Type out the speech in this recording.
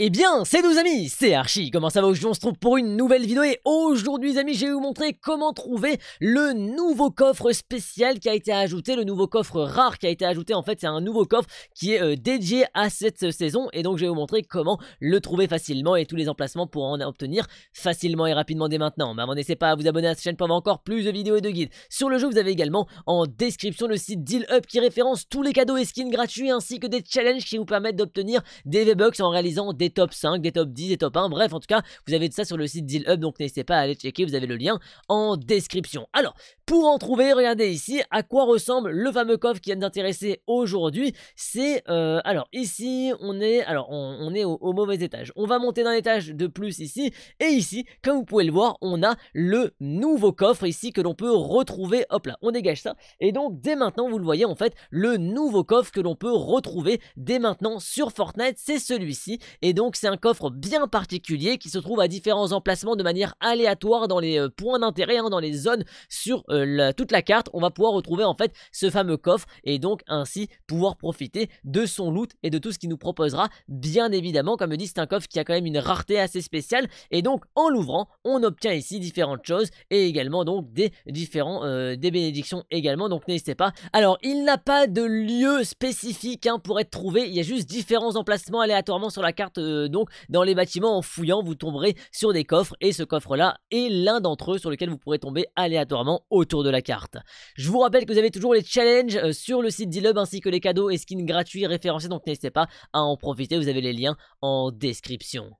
Eh bien, c'est nous amis, c'est Archie, comment ça va Aujourd'hui on se trouve pour une nouvelle vidéo et aujourd'hui amis, je vais vous montrer comment trouver le nouveau coffre spécial qui a été ajouté, le nouveau coffre rare qui a été ajouté, en fait c'est un nouveau coffre qui est euh, dédié à cette euh, saison et donc je vais vous montrer comment le trouver facilement et tous les emplacements pour en obtenir facilement et rapidement dès maintenant. Mais n'hésitez pas à vous abonner à cette chaîne pour avoir encore plus de vidéos et de guides. Sur le jeu vous avez également en description le site Deal Up qui référence tous les cadeaux et skins gratuits ainsi que des challenges qui vous permettent d'obtenir des V-Bucks en réalisant des top 5, des top 10, des top 1. Bref, en tout cas, vous avez tout ça sur le site Deal Hub, donc n'hésitez pas à aller checker. Vous avez le lien en description. Alors, pour en trouver, regardez ici à quoi ressemble le fameux coffre qui vient d'intéresser aujourd'hui. C'est, euh, alors ici, on est, alors on, est au, mauvais étage. On va monter d'un étage de plus ici. Et ici, comme vous pouvez le voir, on a le nouveau coffre ici que l'on peut retrouver. Hop là, on dégage ça. Et donc, dès maintenant, vous le voyez, en fait, le nouveau coffre que l'on peut retrouver dès maintenant sur Fortnite, c'est celui-ci. Et donc, c'est un coffre bien particulier qui se trouve à différents emplacements de manière aléatoire dans les euh, points d'intérêt, hein, dans les zones sur euh, euh, toute la carte, on va pouvoir retrouver en fait ce fameux coffre et donc ainsi pouvoir profiter de son loot et de tout ce qu'il nous proposera. Bien évidemment, comme dit, c'est un coffre qui a quand même une rareté assez spéciale et donc en l'ouvrant, on obtient ici différentes choses et également donc des différents euh, des bénédictions également. Donc n'hésitez pas. Alors il n'a pas de lieu spécifique hein, pour être trouvé. Il y a juste différents emplacements aléatoirement sur la carte. Euh, donc dans les bâtiments en fouillant, vous tomberez sur des coffres et ce coffre là est l'un d'entre eux sur lequel vous pourrez tomber aléatoirement de la carte. Je vous rappelle que vous avez toujours les challenges euh, sur le site Dilub ainsi que les cadeaux et skins gratuits référencés, donc n'hésitez pas à en profiter, vous avez les liens en description.